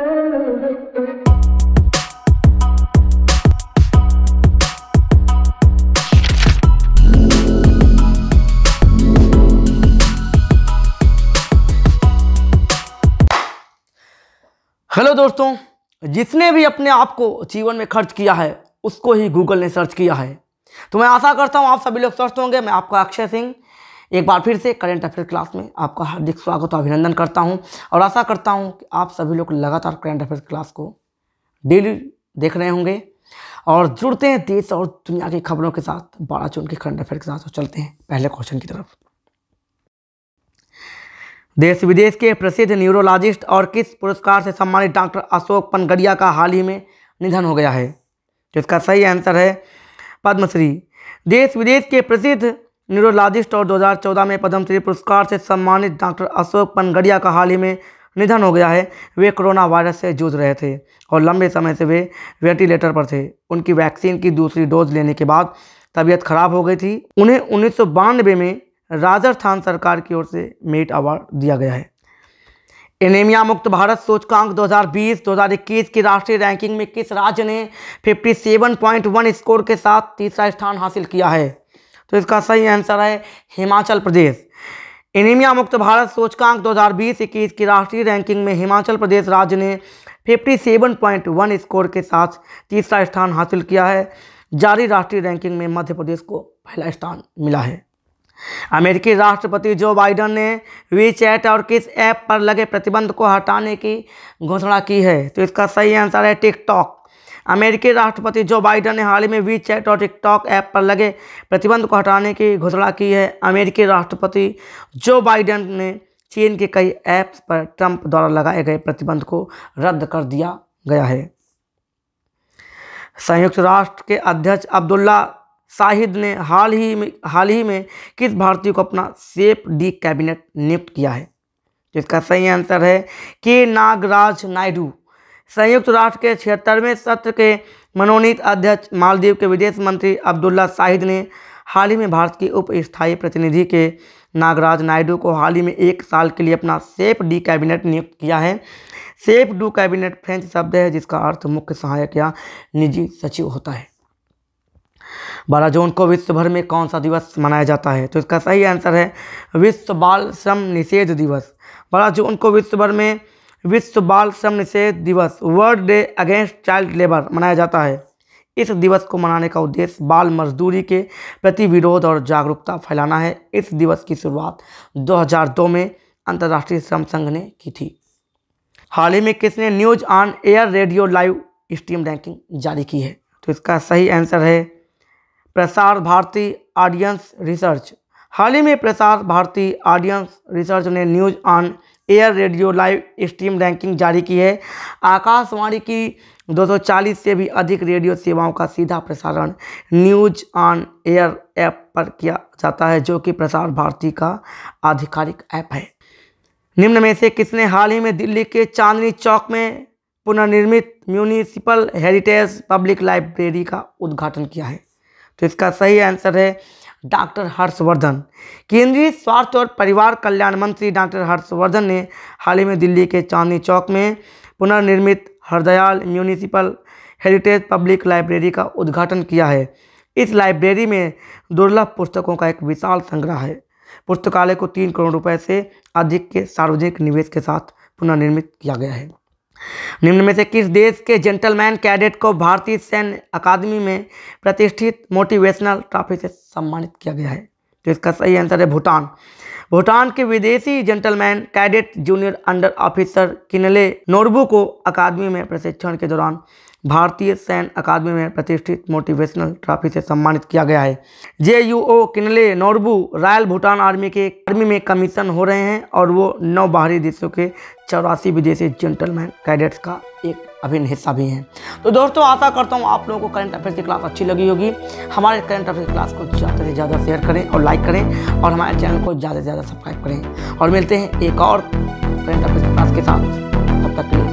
hello दोस्तों जिसने भी अपने आप को जीवन में खर्च किया है उसको ही गूगल ने सर्च किया है तो मैं आशा करता हूं आप सभी लोग स्वस्थ होंगे मैं आपका अक्षय सिंह एक बार फिर से करंट अफेयर क्लास में आपका हार्दिक स्वागत और अभिनंदन करता हूँ और आशा करता हूँ कि आप सभी लोग लगातार करंट अफेयर क्लास को डेली देख रहे होंगे और जुड़ते हैं देश और दुनिया की खबरों के साथ बारह जून के करंट अफेयर के साथ और तो चलते हैं पहले क्वेश्चन की तरफ देश विदेश के प्रसिद्ध न्यूरोलॉजिस्ट और किस पुरस्कार से सम्मानित डॉक्टर अशोक पनगड़िया का हाल ही में निधन हो गया है जिसका सही आंसर है पद्मश्री देश विदेश के प्रसिद्ध न्यूरोलॉजिस्ट और 2014 में पद्मश्री पुरस्कार से सम्मानित डॉक्टर अशोक पनगड़िया का हाल ही में निधन हो गया है वे कोरोना वायरस से जूझ रहे थे और लंबे समय से वे वेंटिलेटर पर थे उनकी वैक्सीन की दूसरी डोज लेने के बाद तबीयत खराब हो गई थी उन्हें उन्नीस में राजस्थान सरकार की ओर से मेट अवार्ड दिया गया है एनेमिया मुक्त भारत सूचकांक 2020-2021 की राष्ट्रीय रैंकिंग में किस राज्य ने 57.1 स्कोर के साथ तीसरा स्थान हासिल किया है तो इसका सही आंसर है हिमाचल प्रदेश एनीमिया मुक्त भारत सूचकांक 2020-21 की राष्ट्रीय रैंकिंग में हिमाचल प्रदेश राज्य ने 57.1 स्कोर के साथ तीसरा स्थान हासिल किया है जारी राष्ट्रीय रैंकिंग में मध्य प्रदेश को पहला स्थान मिला है अमेरिकी राष्ट्रपति जो बाइडन ने वी चैट और किस ऐप पर लगे प्रतिबंध को हटाने की घोषणा की है तो इसका सही आंसर है टिकटॉक अमेरिकी राष्ट्रपति जो बाइडन ने हाल ही में वी चैट और टिकटॉक ऐप पर लगे प्रतिबंध को हटाने की घोषणा की है अमेरिकी राष्ट्रपति जो बाइडन ने चीन के कई ऐप्स पर ट्रंप द्वारा लगाए गए प्रतिबंध को रद्द कर दिया गया है संयुक्त राष्ट्र के अध्यक्ष अब्दुल्ला साहिद ने हाल ही में हाल ही में किस भारतीय को अपना सेफ डी कैबिनेट नियुक्त किया है जिसका सही आंसर है के नागराज नायडू संयुक्त राष्ट्र के छिहत्तरवें सत्र के मनोनीत अध्यक्ष मालदीव के विदेश मंत्री अब्दुल्ला साहिद ने हाल ही में भारत की उप स्थायी प्रतिनिधि के नागराज नायडू को हाल ही में एक साल के लिए अपना सेफ डी कैबिनेट नियुक्त किया है सेफ डू कैबिनेट फ्रेंच शब्द है जिसका अर्थ मुख्य सहायक या निजी सचिव होता है बारह जून को विश्व भर में कौन सा दिवस मनाया जाता है तो इसका सही आंसर है विश्व बाल श्रम निषेध दिवस बारह जून को विश्व भर में विश्व बाल श्रम निषेध दिवस world day against child labour मनाया जाता है इस दिवस को मनाने का उद्देश्य बाल मजदूरी के प्रति विरोध और जागरूकता फैलाना है इस दिवस की शुरुआत 2002 में अंतर्राष्ट्रीय श्रम संघ ने की थी हाल ही में किसने news on air radio live stream ranking जारी की है तो इसका सही आंसर है प्रसार भारती ऑडियंस रिसर्च हाल ही में प्रसार भारती ऑडियंस रिसर्च ने news on air radio live stream ranking जारी की है आकाशवाणी की 240 से भी अधिक रेडियो सेवाओं का सीधा प्रसारण न्यूज ऑन एयर ऐप पर किया जाता है जो कि प्रसार भारती का आधिकारिक ऐप है निम्न में से किसने हाल ही में दिल्ली के चांदनी चौक में पुनर्निर्मित म्यूनिसिपल हेरिटेज पब्लिक लाइब्रेरी का उद्घाटन किया है तो इसका सही आंसर है डॉक्टर हर्षवर्धन केंद्रीय स्वास्थ्य और परिवार कल्याण मंत्री डॉक्टर हर्षवर्धन ने हाल ही में दिल्ली के चांदनी चौक में पुनर्निर्मित Hardayal municipal heritage public library का उद्घाटन किया है इस लाइब्रेरी में दुर्लभ पुस्तकों का एक विशाल संग्रह है पुस्तकालय को तीन करोड़ रुपए से अधिक के सार्वजनिक निवेश के साथ पुनर्निर्मित किया गया है निम्न में से किस देश के जेंटलमैन कैडेट को भारतीय सैन्य अकादमी में प्रतिष्ठित मोटिवेशनल ट्रॉफी से सम्मानित किया गया है तो इसका सही आंसर है भूटान भूटान के विदेशी gentleman cadet junior under officer Kinley Norbu को अकादमी में प्रशिक्षण के दौरान भारतीय सैन्य अकादमी में प्रतिष्ठित मोटिवेशनल ट्रॉफी से सम्मानित किया गया है J U O Kinley Norbu royal Bhutan army के आर्मी में कमीशन हो रहे हैं और वो नौ बाहरी देशों के चौरासी विदेशी जेंटलमैन कैडेट्स का एक अभिन्न हिस्सा भी हैं तो दोस्तों आशा करता हूँ आप लोगों को करंट अफेयर्स की क्लास अच्छी लगी होगी हमारे करंट अफेयर्स क्लास को ज़्यादा से ज़्यादा शेयर करें और लाइक करें और हमारे चैनल को ज़्यादा से ज़्यादा सब्सक्राइब करें और मिलते हैं एक और करंट अफेयर्स क्लास के साथ तब तक के लिए